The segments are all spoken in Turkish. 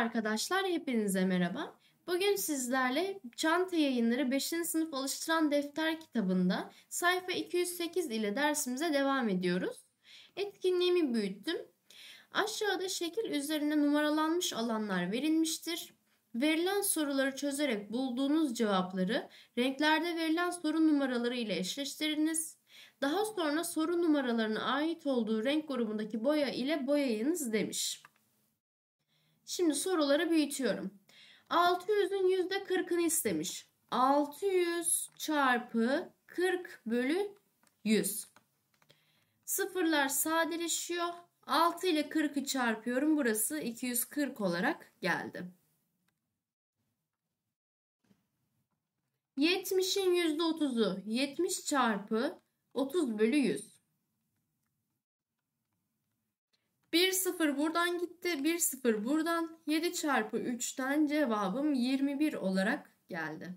arkadaşlar, hepinize merhaba. Bugün sizlerle Çanta Yayınları 5. Sınıf Alıştıran Defter kitabında sayfa 208 ile dersimize devam ediyoruz. Etkinliğimi büyüttüm. Aşağıda şekil üzerine numaralanmış alanlar verilmiştir. Verilen soruları çözerek bulduğunuz cevapları renklerde verilen soru numaraları ile eşleştiriniz. Daha sonra soru numaralarına ait olduğu renk grubundaki boya ile boyayınız demiş. Şimdi soruları büyütüyorum. 600'ün %40'ını istemiş. 600 çarpı 40 bölü 100. Sıfırlar sadeleşiyor. 6 ile 40'ı çarpıyorum. Burası 240 olarak geldi. 70'in %30'u 70 çarpı 30 bölü 100. 1-0 buradan gitti. 1-0 buradan. 7 çarpı 3'ten cevabım 21 olarak geldi.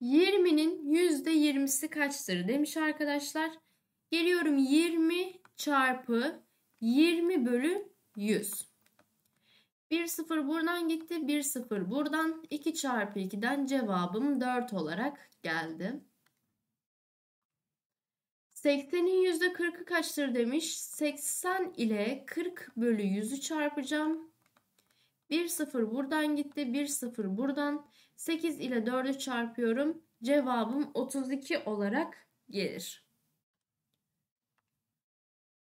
20'nin %20'si kaçtır demiş arkadaşlar. Geliyorum 20 çarpı 20 bölü 100. 1-0 buradan gitti. 1-0 buradan. 2 çarpı 2'den cevabım 4 olarak geldi. 80'in %40'ı kaçtır demiş. 80 ile 40 bölü 100'ü çarpacağım. 1 0 buradan gitti. 1 0 buradan. 8 ile 4'ü çarpıyorum. Cevabım 32 olarak gelir.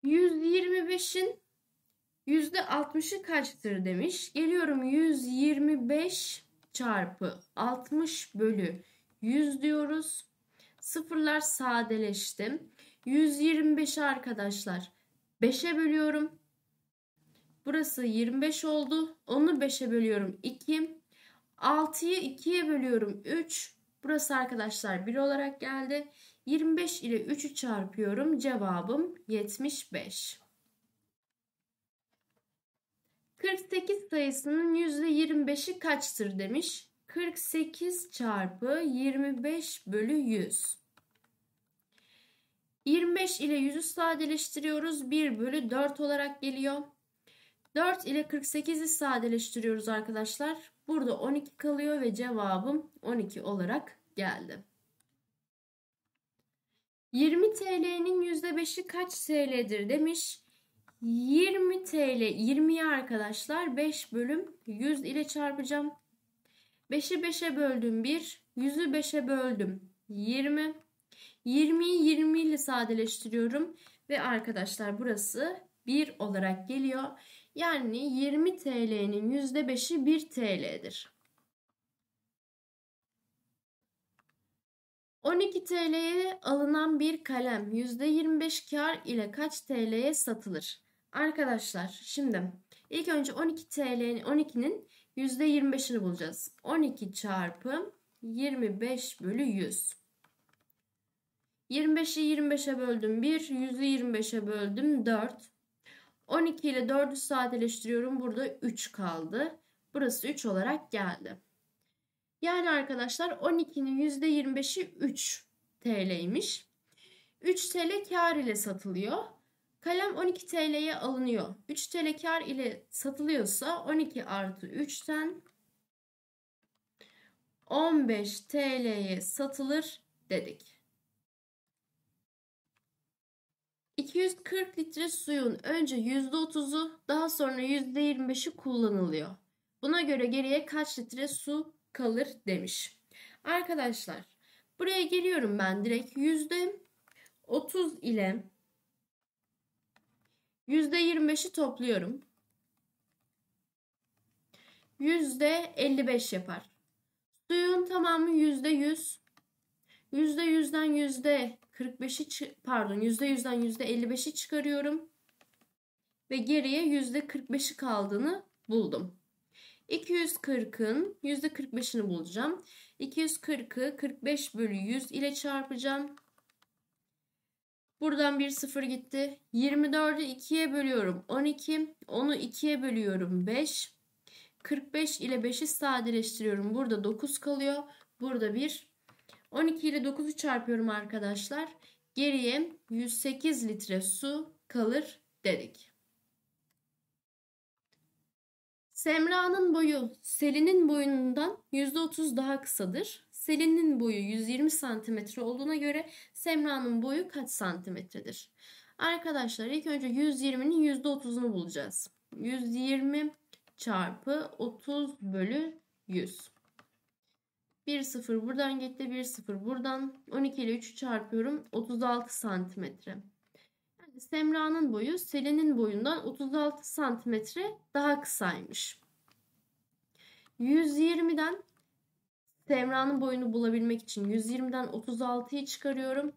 125'in %60'ı kaçtır demiş. Geliyorum 125 çarpı 60 bölü 100 diyoruz. Sıfırlar sadeleşti. 125'i arkadaşlar 5'e bölüyorum. Burası 25 oldu. Onu 5'e bölüyorum 2. 6'yı 2'ye bölüyorum 3. Burası arkadaşlar 1 olarak geldi. 25 ile 3'ü çarpıyorum. Cevabım 75. 48 sayısının %25'i kaçtır demiş. 48 çarpı 25 bölü 100. 25 ile 100'ü sadeleştiriyoruz. 1 bölü 4 olarak geliyor. 4 ile 48'i sadeleştiriyoruz arkadaşlar. Burada 12 kalıyor ve cevabım 12 olarak geldi. 20 TL'nin %5'i kaç TL'dir demiş. 20 TL 20'yi arkadaşlar 5 bölüm 100 ile çarpacağım. 5'i 5'e böldüm 1, 100'ü 5'e böldüm 20. 20'yi 20 ile sadeleştiriyorum ve arkadaşlar burası 1 olarak geliyor. Yani 20 TL'nin %5'i 1 TL'dir. 12 TL'ye alınan bir kalem %25 kar ile kaç TL'ye satılır? Arkadaşlar şimdi ilk önce 12 TL'nin 12'nin %25'ini bulacağız. 12 çarpı 25 bölü 100. 25'i 25'e böldüm 1, 100'ü 25'e böldüm 4. 12 ile 4'ü sadeleştiriyorum. Burada 3 kaldı. Burası 3 olarak geldi. Yani arkadaşlar 12'nin %25'i 3 TL'ymiş. 3 TL kar ile satılıyor. Kalem 12 TL'ye alınıyor. 3 TL kar ile satılıyorsa 12 artı 3'ten 15 TL'ye satılır dedik. 240 litre suyun önce %30'u daha sonra %25'i kullanılıyor. Buna göre geriye kaç litre su kalır demiş. Arkadaşlar buraya geliyorum ben direkt %30 ile %25'i topluyorum. %55 yapar. Suyun tamamı %100. %100'den 45'i pardon %100'den %55'i çıkarıyorum ve geriye %45'i kaldığını buldum. 240'ın %45'ini bulacağım. 240'ı 45 bölü 100 ile çarpacağım. Buradan bir sıfır gitti. 24'ü 2'ye bölüyorum 12. Onu 2'ye bölüyorum 5. 45 ile 5'i sadeleştiriyorum. Burada 9 kalıyor. Burada bir. 12 ile 9'u çarpıyorum arkadaşlar. Geriye 108 litre su kalır dedik. Semra'nın boyu Selin'in boyundan %30 daha kısadır. Selin'in boyu 120 cm olduğuna göre Semra'nın boyu kaç santimetredir? Arkadaşlar ilk önce 120'nin %30'unu bulacağız. 120 çarpı 30 bölü 100. 1-0 buradan gitti. 1-0 buradan. 12 ile 3'ü çarpıyorum. 36 santimetre. Yani Semra'nın boyu Selin'in boyundan 36 santimetre daha kısaymış. 120'den Semra'nın boyunu bulabilmek için 120'den 36'yı çıkarıyorum.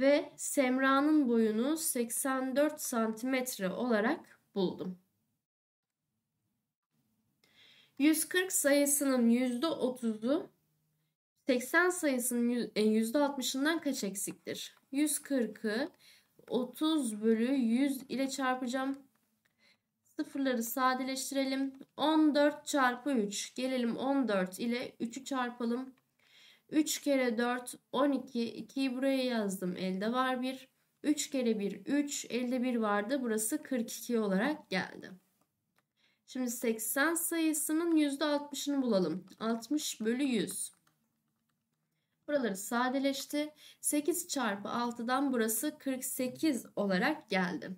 Ve Semra'nın boyunu 84 santimetre olarak buldum. 140 sayısının %30'u 80 sayısının %60'ından e, kaç eksiktir? 140'ı 30 bölü 100 ile çarpacağım. Sıfırları sadeleştirelim. 14 çarpı 3. Gelelim 14 ile 3'ü çarpalım. 3 kere 4 12. 2'yi buraya yazdım. Elde var 1. 3 kere 1 3. Elde 1 vardı. Burası 42 olarak geldi. Şimdi 80 sayısının %60'ını bulalım. 60 bölü 100. Buraları sadeleşti. 8 çarpı 6'dan burası 48 olarak geldi.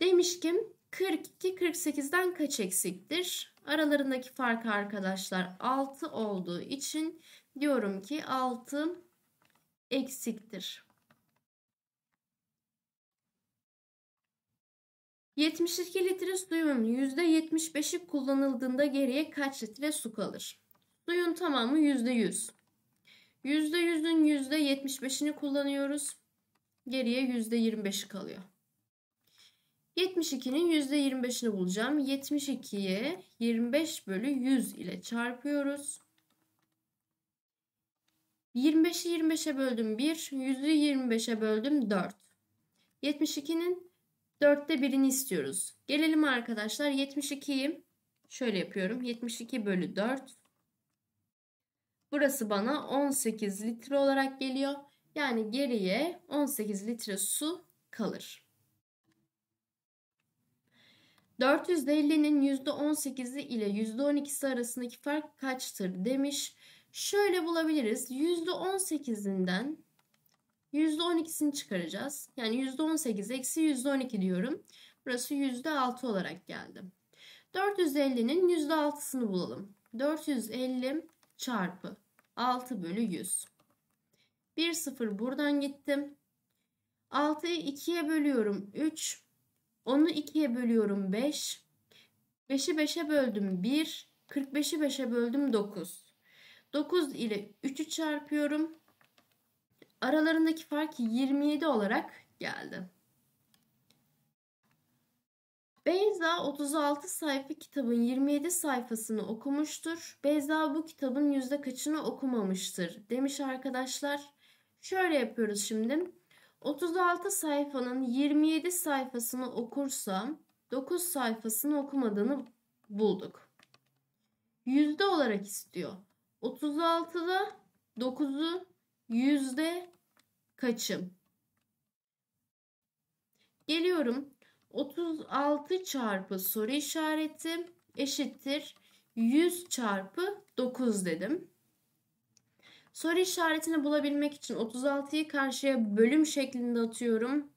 Demiş ki 42 48'den kaç eksiktir? Aralarındaki fark arkadaşlar 6 olduğu için diyorum ki 6 eksiktir. 72 litre suyun %75'i kullanıldığında geriye kaç litre su kalır? Suyun tamamı %100. %100'ün %75'ini kullanıyoruz. Geriye %25'i kalıyor. 72'nin %25'ini bulacağım. 72'ye 25 bölü 100 ile çarpıyoruz. 25'i 25'e böldüm 1, 100'ü 25'e böldüm 4. 72'nin Dörtte birini istiyoruz. Gelelim arkadaşlar 72'yi şöyle yapıyorum. 72 bölü 4. Burası bana 18 litre olarak geliyor. Yani geriye 18 litre su kalır. 450'nin %18'i ile %12'si arasındaki fark kaçtır demiş. Şöyle bulabiliriz. %18'inden %12'sini çıkaracağız. Yani %18 eksi %12 diyorum. Burası %6 olarak geldi. 450'nin %6'sını bulalım. 450 çarpı 6 bölü 100. 1 0 buradan gittim. 6'yı 2'ye bölüyorum 3. 10'u 2'ye bölüyorum 5. 5'i 5'e böldüm 1. 45'i 5'e böldüm 9. 9 ile 3'ü çarpıyorum. Aralarındaki fark 27 olarak geldi. Beyza 36 sayfa kitabın 27 sayfasını okumuştur. Beyza bu kitabın yüzde kaçını okumamıştır demiş arkadaşlar. Şöyle yapıyoruz şimdi. 36 sayfanın 27 sayfasını okursa, 9 sayfasını okumadığını bulduk. Yüzde olarak istiyor. 36'da 9'u yüzde kaçım? Geliyorum. 36 çarpı soru işareti eşittir 100 çarpı 9 dedim. Soru işaretini bulabilmek için 36'yı karşıya bölüm şeklinde atıyorum.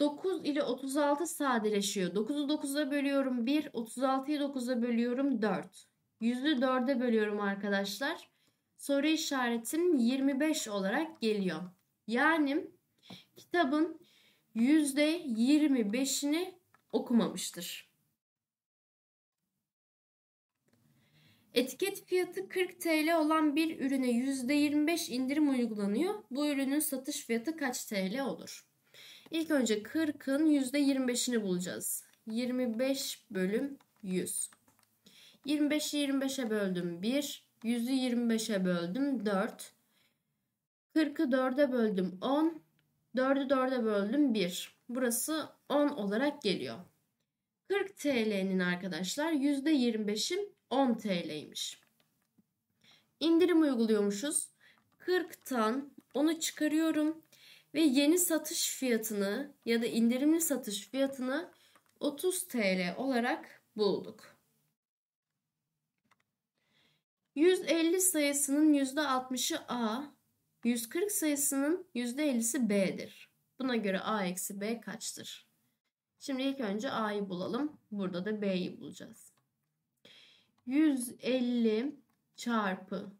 9 ile 36 sadeleşiyor. 9'u 9'a bölüyorum 1, 36'yı 9'a bölüyorum 4. 100'ü 4'e bölüyorum arkadaşlar soru işaretinin 25 olarak geliyor. Yani kitabın %25'ini okumamıştır. Etiket fiyatı 40 TL olan bir ürüne %25 indirim uygulanıyor. Bu ürünün satış fiyatı kaç TL olur? İlk önce 40'ın %25'ini bulacağız. 25 bölüm 100. 25'i 25'e böldüm 1. 100'ü 25'e böldüm 4. 40'ı 4'e böldüm 10. 4'ü 4'e böldüm 1. Burası 10 olarak geliyor. 40 TL'nin arkadaşlar %25'i 10 TL'ymiş. İndirim uyguluyormuşuz. 40'tan 10'u çıkarıyorum ve yeni satış fiyatını ya da indirimli satış fiyatını 30 TL olarak bulduk. 150 sayısının %60'ı A, 140 sayısının %50'si B'dir. Buna göre A eksi B kaçtır? Şimdi ilk önce A'yı bulalım. Burada da B'yi bulacağız. 150 çarpı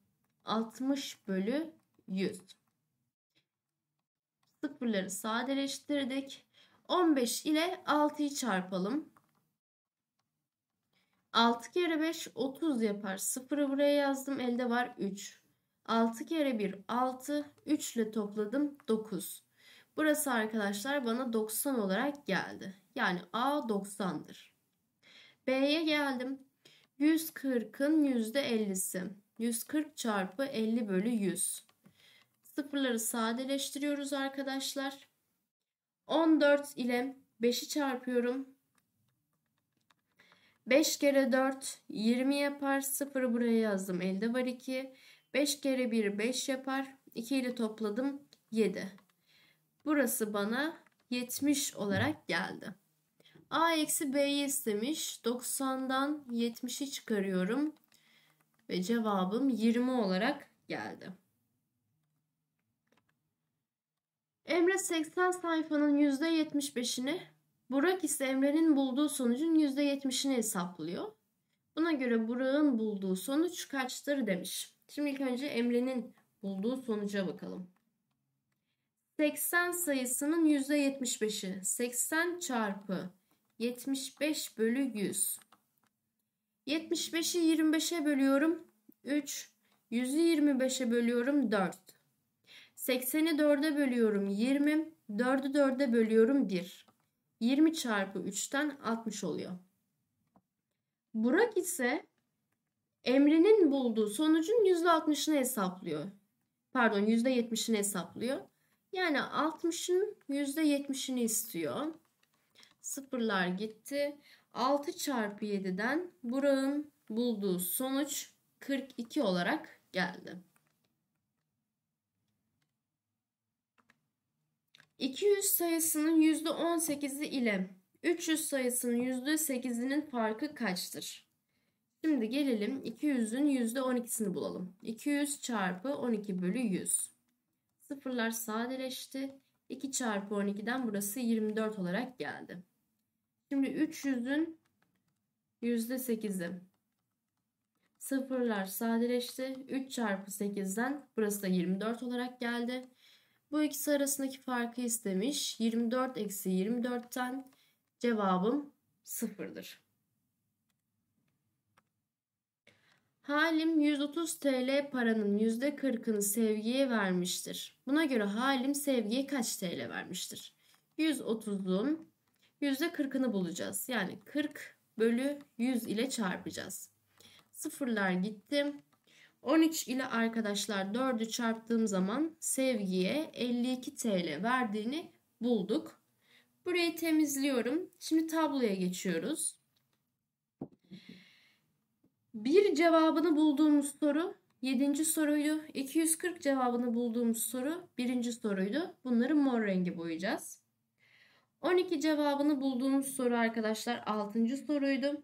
60 bölü 100. Sıfırları sadeleştirdik. 15 ile 6'yı çarpalım. 6 kere 5 30 yapar. 0'ı buraya yazdım. Elde var 3. 6 kere 1 6. 3 ile topladım 9. Burası arkadaşlar bana 90 olarak geldi. Yani A 90'dır. B'ye geldim. 140'ın %50'si. 140 çarpı 50 bölü 100. Sıfırları sadeleştiriyoruz arkadaşlar. 14 ile 5'i çarpıyorum. 5 kere 4 20 yapar. 0'ı buraya yazdım. Elde var 2. 5 kere 1 5 yapar. 2 ile topladım 7. Burası bana 70 olarak geldi. A eksi B'yi istemiş. 90'dan 70'i çıkarıyorum. Ve cevabım 20 olarak geldi. Emre 80 sayfanın %75'ini Burak ise Emre'nin bulduğu sonucun %70'ini hesaplıyor. Buna göre Burak'ın bulduğu sonuç kaçtır demiş. Şimdi ilk önce Emre'nin bulduğu sonuca bakalım. 80 sayısının %75'i 80 çarpı 75 bölü 100. 75'i 25'e bölüyorum 3. 100'ü 25'e bölüyorum 4. 80'i 4'e bölüyorum 20. 4'ü 4'e bölüyorum 1. 20 çarpı 3'ten 60 oluyor. Burak ise Emre'nin bulduğu sonucun %60'ını hesaplıyor. Pardon %70'ini hesaplıyor. Yani 60'ın %70'ini istiyor. Sıfırlar gitti. 6 çarpı 7'den Burak'ın bulduğu sonuç 42 olarak geldi. 200 sayısının %18'i ile 300 sayısının %8'inin farkı kaçtır? Şimdi gelelim 200'ün %12'sini bulalım. 200 çarpı 12 bölü 100. Sıfırlar sadeleşti. 2 çarpı 12'den burası 24 olarak geldi. Şimdi 300'ün %8'i. Sıfırlar sadeleşti. 3 çarpı 8'den burası da 24 olarak geldi. Bu ikisi arasındaki farkı istemiş. 24 eksi 24'ten cevabım sıfırdır. Halim 130 TL paranın %40'ını sevgiye vermiştir. Buna göre Halim sevgiye kaç TL vermiştir? 130'un %40'ını bulacağız. Yani 40 bölü 100 ile çarpacağız. Sıfırlar gitti. 13 ile arkadaşlar 4'ü çarptığım zaman sevgiye 52 TL verdiğini bulduk. Burayı temizliyorum. Şimdi tabloya geçiyoruz. Bir cevabını bulduğumuz soru 7. soruydu. 240 cevabını bulduğumuz soru 1. soruydu. Bunları mor rengi boyayacağız. 12 cevabını bulduğumuz soru arkadaşlar 6. soruydu.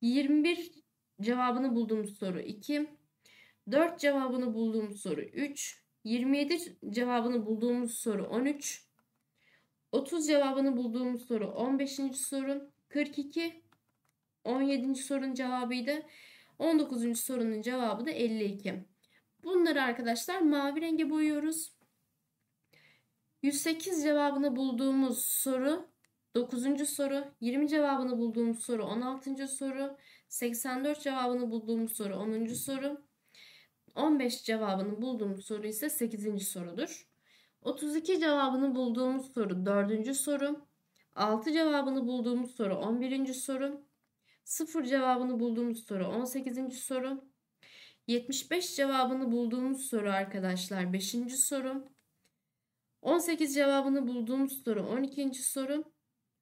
21 cevabını bulduğumuz soru 2. 4 cevabını bulduğumuz soru 3. 27 cevabını bulduğumuz soru 13. 30 cevabını bulduğumuz soru 15. soru. 42 17. sorunun cevabıydı. 19. sorunun cevabı da 52. Bunları arkadaşlar mavi renge boyuyoruz. 108 cevabını bulduğumuz soru 9. soru, 20 cevabını bulduğumuz soru 16. soru, 84 cevabını bulduğumuz soru 10. soru. 15 cevabını bulduğumuz soru ise 8. sorudur. 32 cevabını bulduğumuz soru 4. soru. 6 cevabını bulduğumuz soru 11. soru. 0 cevabını bulduğumuz soru 18. soru. 75 cevabını bulduğumuz soru arkadaşlar 5. soru. 18 cevabını bulduğumuz soru 12. soru.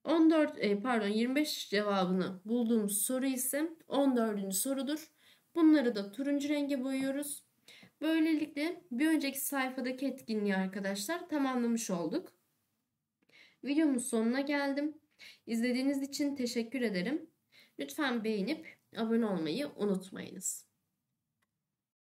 14 e, pardon 25 cevabını bulduğumuz soru ise 14. sorudur. Bunları da turuncu renge boyuyoruz. Böylelikle bir önceki sayfadaki etkinliği arkadaşlar tamamlamış olduk. Videomun sonuna geldim. İzlediğiniz için teşekkür ederim. Lütfen beğenip abone olmayı unutmayınız.